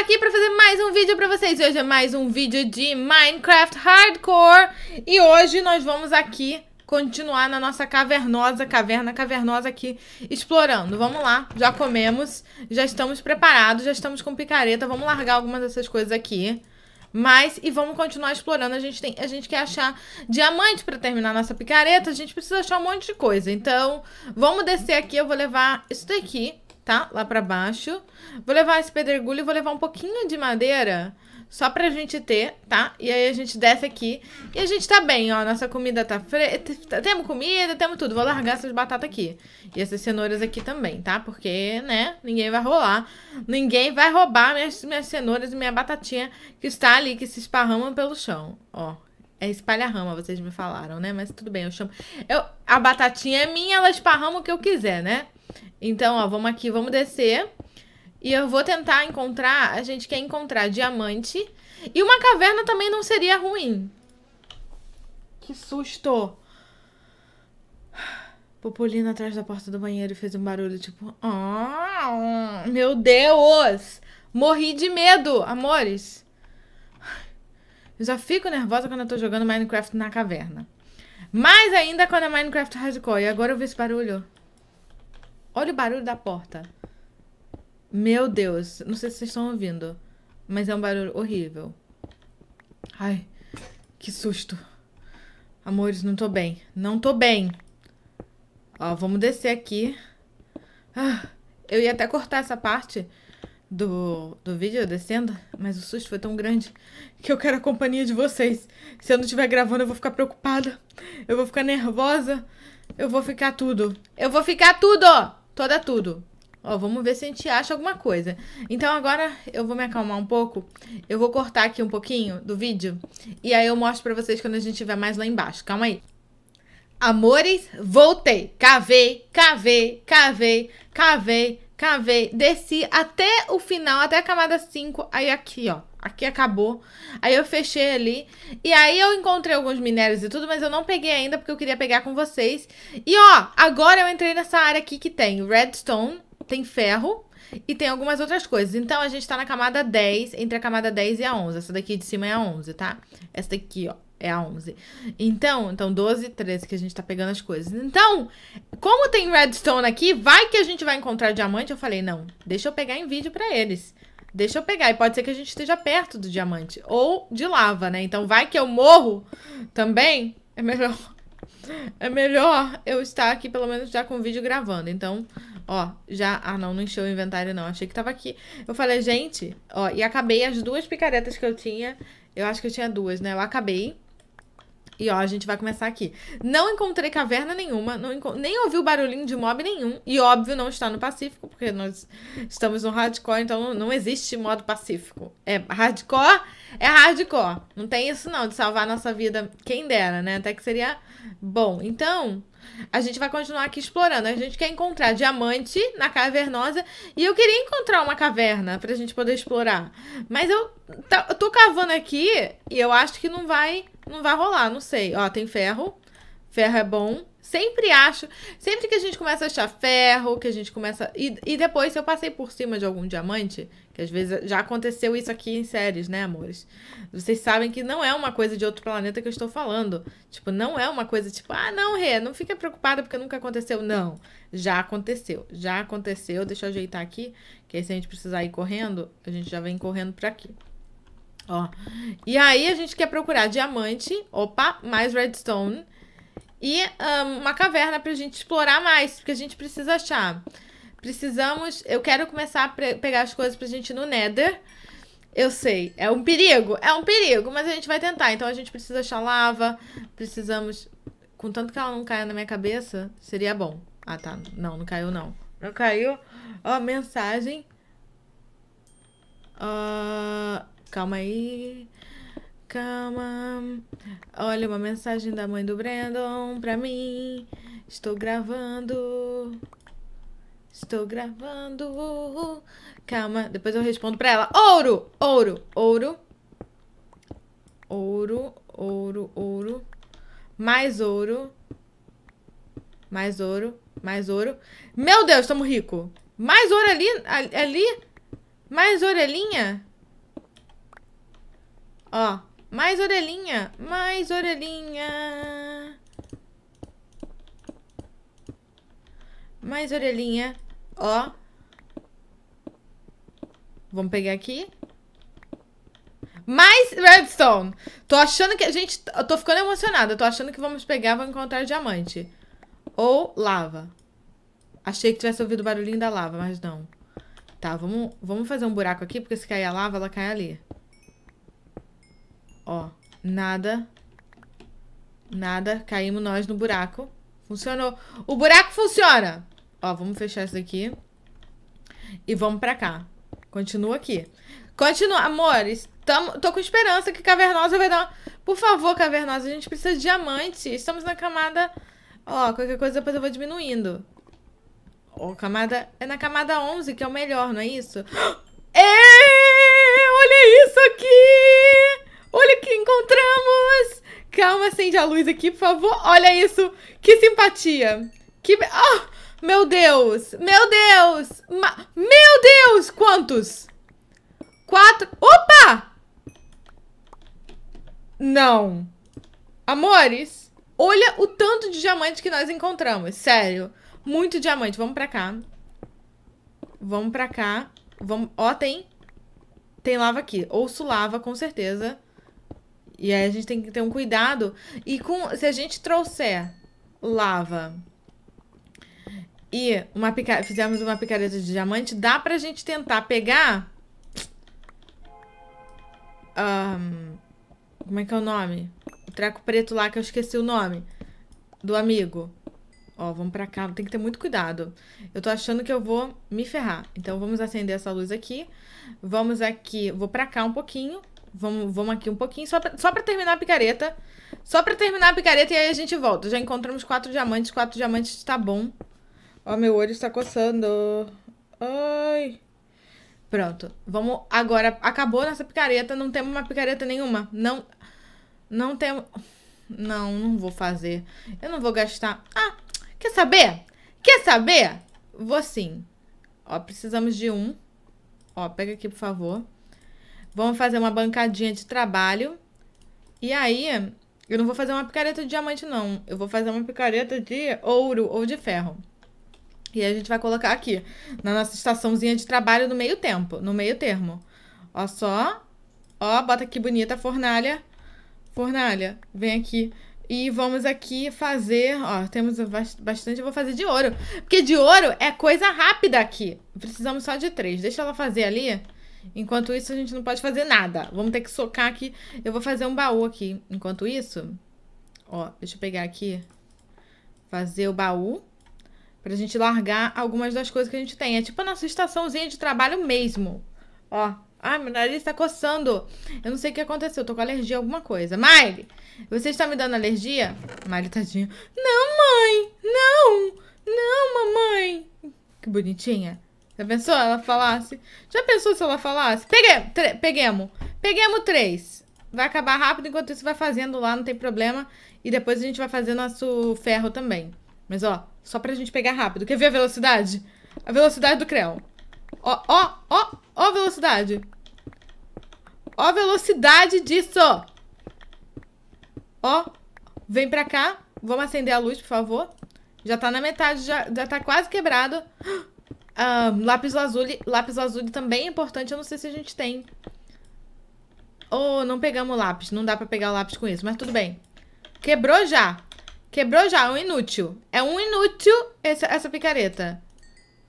aqui para fazer mais um vídeo para vocês. Hoje é mais um vídeo de Minecraft Hardcore. E hoje nós vamos aqui continuar na nossa cavernosa, caverna cavernosa aqui, explorando. Vamos lá, já comemos, já estamos preparados, já estamos com picareta. Vamos largar algumas dessas coisas aqui. Mas, e vamos continuar explorando. A gente, tem, a gente quer achar diamante para terminar nossa picareta. A gente precisa achar um monte de coisa. Então, vamos descer aqui. Eu vou levar isso daqui tá? Lá para baixo. Vou levar esse pedregulho e vou levar um pouquinho de madeira só pra gente ter, tá? E aí a gente desce aqui e a gente tá bem, ó. Nossa comida tá fresca. Temos comida, temos tudo. Vou largar essas batatas aqui. E essas cenouras aqui também, tá? Porque, né, ninguém vai rolar. Ninguém vai roubar minhas, minhas cenouras e minha batatinha que está ali, que se esparramam pelo chão, ó. É espalha-rama, vocês me falaram, né? Mas tudo bem, eu chamo... Eu... A batatinha é minha, ela esparrama o que eu quiser, né? Então, ó, vamos aqui, vamos descer. E eu vou tentar encontrar, a gente quer encontrar diamante. E uma caverna também não seria ruim. Que susto! Popolina atrás da porta do banheiro fez um barulho, tipo... Oh, meu Deus! Morri de medo, amores! Eu já fico nervosa quando eu tô jogando Minecraft na caverna. Mais ainda quando é Minecraft Hardcore. E agora eu vi esse barulho. Olha o barulho da porta. Meu Deus, não sei se vocês estão ouvindo, mas é um barulho horrível. Ai, que susto. Amores, não tô bem. Não tô bem. Ó, vamos descer aqui. Ah, eu ia até cortar essa parte do, do vídeo descendo, mas o susto foi tão grande que eu quero a companhia de vocês. Se eu não estiver gravando, eu vou ficar preocupada. Eu vou ficar nervosa. Eu vou ficar tudo. Eu vou ficar tudo! toda é tudo. Ó, vamos ver se a gente acha alguma coisa. Então agora eu vou me acalmar um pouco. Eu vou cortar aqui um pouquinho do vídeo. E aí eu mostro pra vocês quando a gente tiver mais lá embaixo. Calma aí. Amores, voltei. Cavei, cavei, cavei, cavei, cavei, desci até o final, até a camada 5, aí aqui, ó. Aqui acabou. Aí eu fechei ali. E aí eu encontrei alguns minérios e tudo, mas eu não peguei ainda porque eu queria pegar com vocês. E ó, agora eu entrei nessa área aqui que tem redstone, tem ferro, e tem algumas outras coisas. Então, a gente tá na camada 10, entre a camada 10 e a 11. Essa daqui de cima é a 11, tá? Essa daqui, ó é a 11. Então, então 12 e 13 que a gente tá pegando as coisas. Então, como tem redstone aqui, vai que a gente vai encontrar diamante. Eu falei, não, deixa eu pegar em vídeo pra eles. Deixa eu pegar. E pode ser que a gente esteja perto do diamante. Ou de lava, né? Então vai que eu morro também. É melhor... É melhor eu estar aqui, pelo menos, já com o vídeo gravando. Então, ó, já... Ah, não, não encheu o inventário, não. Achei que tava aqui. Eu falei, gente... Ó, e acabei as duas picaretas que eu tinha. Eu acho que eu tinha duas, né? Eu acabei. E ó, a gente vai começar aqui. Não encontrei caverna nenhuma, não enco... nem ouvi o barulhinho de mob nenhum. E óbvio, não está no Pacífico, porque nós estamos no hardcore, então não existe modo pacífico. É hardcore, é hardcore. Não tem isso não, de salvar a nossa vida, quem dera, né? Até que seria bom. Então, a gente vai continuar aqui explorando. A gente quer encontrar diamante na cavernosa. E eu queria encontrar uma caverna pra gente poder explorar. Mas eu, eu tô cavando aqui e eu acho que não vai não vai rolar, não sei. Ó, tem ferro. Ferro é bom. Sempre acho. Sempre que a gente começa a achar ferro, que a gente começa. E, e depois, se eu passei por cima de algum diamante, que às vezes já aconteceu isso aqui em séries, né, amores? Vocês sabem que não é uma coisa de outro planeta que eu estou falando. Tipo, não é uma coisa tipo, ah, não, Rê, não fica preocupada porque nunca aconteceu. Não. Já aconteceu. Já aconteceu. Deixa eu ajeitar aqui, que aí se a gente precisar ir correndo, a gente já vem correndo pra aqui. Ó. E aí a gente quer procurar diamante, opa, mais redstone e um, uma caverna pra gente explorar mais, porque a gente precisa achar. Precisamos, eu quero começar a pegar as coisas pra gente ir no Nether. Eu sei, é um perigo, é um perigo, mas a gente vai tentar. Então a gente precisa achar lava, precisamos contanto que ela não caia na minha cabeça, seria bom. Ah, tá. Não, não caiu não. Não caiu. Ó, oh, mensagem. Uh, Calma aí. Calma. Olha uma mensagem da mãe do Brandon pra mim. Estou gravando. Estou gravando. Calma, depois eu respondo pra ela. Ouro, ouro, ouro. Ouro, ouro, ouro. Mais ouro. Mais ouro, mais ouro. Meu Deus, estamos rico. Mais ouro ali, ali. Mais orelhinha. Ó, mais orelhinha, mais orelhinha. Mais orelhinha, ó. Vamos pegar aqui. Mais redstone. Tô achando que a gente... Eu tô ficando emocionada. Tô achando que vamos pegar, vamos encontrar diamante. Ou lava. Achei que tivesse ouvido o barulhinho da lava, mas não. Tá, vamos, vamos fazer um buraco aqui, porque se cair a lava, ela cai ali. Ó, nada. Nada. Caímos nós no buraco. Funcionou. O buraco funciona. Ó, vamos fechar isso daqui. E vamos pra cá. Continua aqui. Continua, amores. Tamo, tô com esperança que Cavernosa vai dar... Por favor, Cavernosa, a gente precisa de diamante. Estamos na camada... Ó, qualquer coisa depois eu vou diminuindo. Ó, camada... É na camada 11 que é o melhor, não é isso? É! Olha isso aqui! Olha o que encontramos! Calma, acende a luz aqui, por favor. Olha isso! Que simpatia! Que... Oh, meu Deus! Meu Deus! Ma... Meu Deus! Quantos? Quatro... Opa! Não. Amores, olha o tanto de diamante que nós encontramos. Sério. Muito diamante. Vamos pra cá. Vamos pra cá. Vamos... Ó, tem... Tem lava aqui. Ouço lava, com certeza. E aí a gente tem que ter um cuidado. E com, se a gente trouxer lava e uma pica, fizermos uma picareta de diamante, dá pra gente tentar pegar... Um, como é que é o nome? O treco preto lá, que eu esqueci o nome. Do amigo. Ó, vamos pra cá. Tem que ter muito cuidado. Eu tô achando que eu vou me ferrar. Então, vamos acender essa luz aqui. Vamos aqui. Vou pra cá um pouquinho. Vamos, vamos aqui um pouquinho, só pra, só pra terminar a picareta. Só pra terminar a picareta e aí a gente volta. Já encontramos quatro diamantes, quatro diamantes tá bom. Ó, meu olho está coçando. Ai. Pronto. Vamos agora. Acabou nossa picareta. Não temos uma picareta nenhuma. Não. Não temos. Não, não vou fazer. Eu não vou gastar. Ah, quer saber? Quer saber? Vou sim. Ó, precisamos de um. Ó, pega aqui, por favor. Vamos fazer uma bancadinha de trabalho. E aí, eu não vou fazer uma picareta de diamante, não. Eu vou fazer uma picareta de ouro ou de ferro. E a gente vai colocar aqui, na nossa estaçãozinha de trabalho no meio tempo, no meio termo. Ó só. Ó, bota aqui bonita a fornalha. Fornalha, vem aqui. E vamos aqui fazer, ó, temos bastante, eu vou fazer de ouro. Porque de ouro é coisa rápida aqui. Precisamos só de três. Deixa ela fazer ali. Enquanto isso, a gente não pode fazer nada. Vamos ter que socar aqui. Eu vou fazer um baú aqui. Enquanto isso, ó, deixa eu pegar aqui. Fazer o baú. Pra gente largar algumas das coisas que a gente tem. É tipo a nossa estaçãozinha de trabalho mesmo. Ó. Ai, meu nariz tá coçando. Eu não sei o que aconteceu. Eu tô com alergia a alguma coisa. Miley, você está me dando alergia? Miley, tadinho. Não, mãe. Não. Não, mamãe. Que bonitinha. Já pensou? Ela falasse. Já pensou se ela falasse? Peguemos, peguemos. Peguemos três. Vai acabar rápido, enquanto isso vai fazendo lá, não tem problema. E depois a gente vai fazer nosso ferro também. Mas, ó, só pra gente pegar rápido. Quer ver a velocidade? A velocidade do Creon. Ó, ó, ó, ó a velocidade. Ó a velocidade disso. Ó, vem pra cá. Vamos acender a luz, por favor. Já tá na metade, já, já tá quase quebrado. Um, lápis azul, Lápis também é importante. Eu não sei se a gente tem. Oh, não pegamos lápis. Não dá pra pegar o lápis com isso, mas tudo bem. Quebrou já. Quebrou já. É um inútil. É um inútil essa, essa picareta.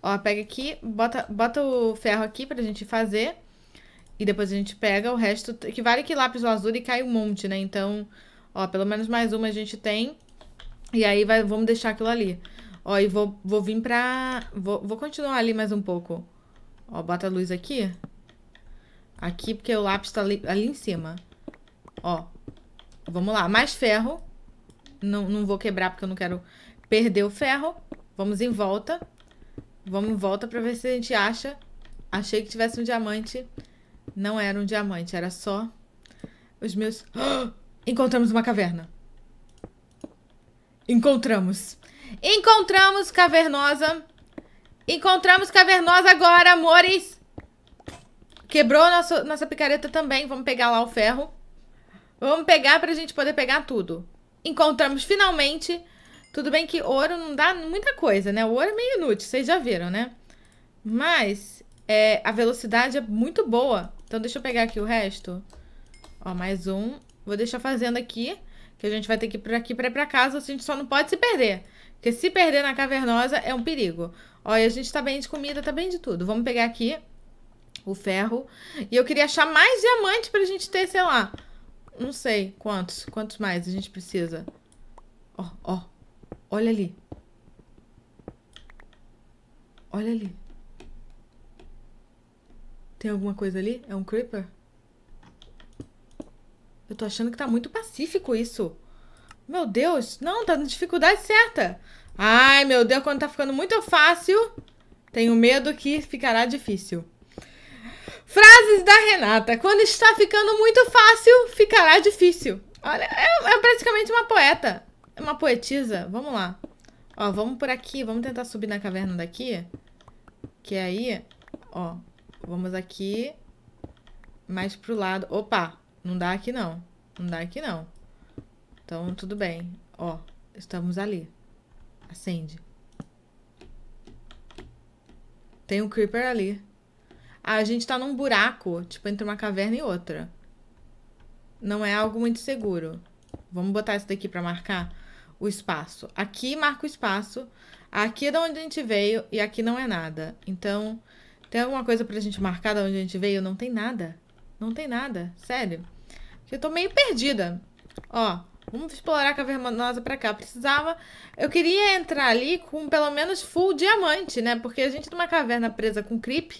Ó, pega aqui. Bota, bota o ferro aqui pra gente fazer. E depois a gente pega o resto. Que vale que lápis e cai um monte, né? Então, ó, pelo menos mais uma a gente tem. E aí vai, vamos deixar aquilo ali. Ó, e vou, vou vir pra... Vou, vou continuar ali mais um pouco. Ó, bota a luz aqui. Aqui, porque o lápis tá ali, ali em cima. Ó, vamos lá. Mais ferro. Não, não vou quebrar, porque eu não quero perder o ferro. Vamos em volta. Vamos em volta pra ver se a gente acha. Achei que tivesse um diamante. Não era um diamante, era só os meus... Encontramos uma caverna. Encontramos. Encontramos Cavernosa. Encontramos Cavernosa agora, amores. Quebrou nosso, nossa picareta também. Vamos pegar lá o ferro. Vamos pegar pra gente poder pegar tudo. Encontramos finalmente. Tudo bem que ouro não dá muita coisa, né? O ouro é meio inútil, vocês já viram, né? Mas é, a velocidade é muito boa. Então deixa eu pegar aqui o resto. Ó, mais um. Vou deixar fazendo aqui. Que a gente vai ter que ir pra aqui pra ir pra casa. Assim a gente só não pode se perder. Porque se perder na cavernosa é um perigo. Olha, a gente tá bem de comida, tá bem de tudo. Vamos pegar aqui o ferro. E eu queria achar mais diamante pra gente ter, sei lá. Não sei quantos. Quantos mais a gente precisa. Ó, ó. Olha ali. Olha ali. Tem alguma coisa ali? É um creeper? Eu tô achando que tá muito pacífico isso. Meu Deus, não, tá na dificuldade certa. Ai, meu Deus, quando tá ficando muito fácil, tenho medo que ficará difícil. Frases da Renata. Quando está ficando muito fácil, ficará difícil. Olha, é, é praticamente uma poeta. É uma poetisa. Vamos lá. Ó, vamos por aqui. Vamos tentar subir na caverna daqui. Que aí, ó, vamos aqui mais pro lado. Opa, não dá aqui não. Não dá aqui não. Então, tudo bem. Ó, estamos ali. Acende. Tem um creeper ali. Ah, a gente tá num buraco, tipo, entre uma caverna e outra. Não é algo muito seguro. Vamos botar isso daqui pra marcar o espaço. Aqui marca o espaço. Aqui é de onde a gente veio e aqui não é nada. Então, tem alguma coisa pra gente marcar de onde a gente veio? Não tem nada. Não tem nada. Sério. Eu tô meio perdida. Ó, Vamos explorar a cavernosa para cá. Precisava. Eu queria entrar ali com pelo menos full diamante, né? Porque a gente numa caverna presa com creep.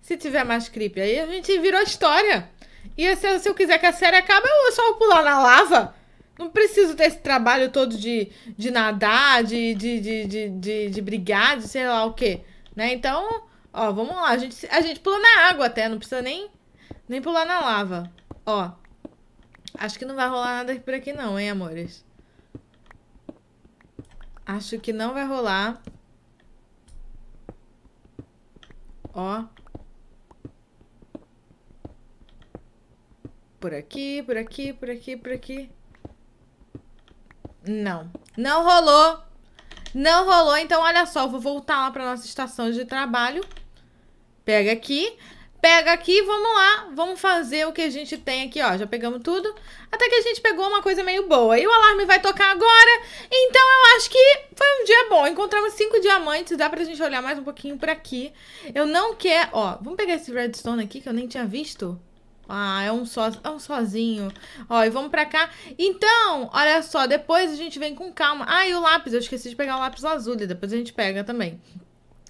Se tiver mais creep aí, a gente virou história. E se, se eu quiser que a série acabe, eu só vou pular na lava. Não preciso ter esse trabalho todo de, de nadar, de, de, de, de, de brigar, de sei lá o quê. Né? Então, ó, vamos lá. A gente, a gente pula na água até, não precisa nem, nem pular na lava. Ó, Acho que não vai rolar nada por aqui não, hein, amores? Acho que não vai rolar. Ó. Por aqui, por aqui, por aqui, por aqui. Não. Não rolou. Não rolou. Então, olha só. Eu vou voltar lá para nossa estação de trabalho. Pega aqui pega aqui, vamos lá, vamos fazer o que a gente tem aqui, ó. Já pegamos tudo. Até que a gente pegou uma coisa meio boa. E o alarme vai tocar agora. Então eu acho que foi um dia bom. Encontramos cinco diamantes, dá pra gente olhar mais um pouquinho por aqui. Eu não quero... Ó, vamos pegar esse redstone aqui que eu nem tinha visto. Ah, é um, so, é um sozinho. Ó, e vamos pra cá. Então, olha só, depois a gente vem com calma. Ah, e o lápis, eu esqueci de pegar o lápis azul, e depois a gente pega também.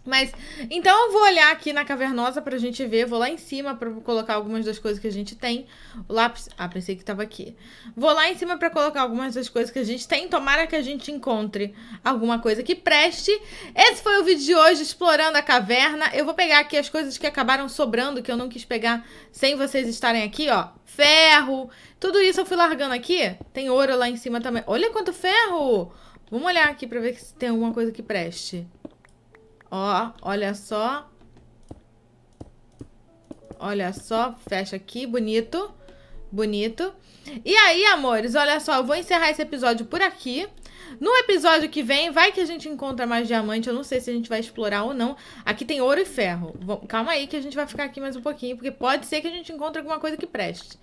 Mas, então eu vou olhar aqui na cavernosa pra gente ver. Vou lá em cima pra colocar algumas das coisas que a gente tem. O lápis... Ah, pensei que tava aqui. Vou lá em cima pra colocar algumas das coisas que a gente tem. Tomara que a gente encontre alguma coisa que preste. Esse foi o vídeo de hoje, explorando a caverna. Eu vou pegar aqui as coisas que acabaram sobrando, que eu não quis pegar sem vocês estarem aqui, ó. Ferro. Tudo isso eu fui largando aqui. Tem ouro lá em cima também. Olha quanto ferro! Vamos olhar aqui pra ver se tem alguma coisa que preste. Ó, olha só. Olha só, fecha aqui, bonito. Bonito. E aí, amores, olha só, eu vou encerrar esse episódio por aqui. No episódio que vem, vai que a gente encontra mais diamante. Eu não sei se a gente vai explorar ou não. Aqui tem ouro e ferro. Vom, calma aí que a gente vai ficar aqui mais um pouquinho, porque pode ser que a gente encontre alguma coisa que preste.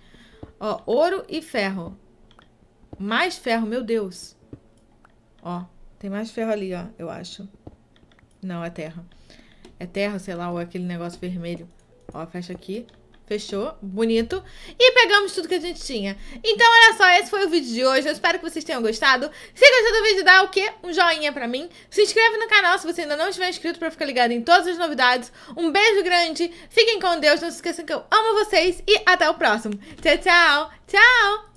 Ó, ouro e ferro. Mais ferro, meu Deus. Ó, tem mais ferro ali, ó, eu acho. Não, é terra. É terra, sei lá, ou é aquele negócio vermelho. Ó, fecha aqui. Fechou? Bonito. E pegamos tudo que a gente tinha. Então, olha só, esse foi o vídeo de hoje. Eu espero que vocês tenham gostado. Se gostou do vídeo, dá o quê? Um joinha pra mim. Se inscreve no canal se você ainda não estiver inscrito pra ficar ligado em todas as novidades. Um beijo grande. Fiquem com Deus. Não se esqueçam que eu amo vocês. E até o próximo. Tchau, tchau. Tchau.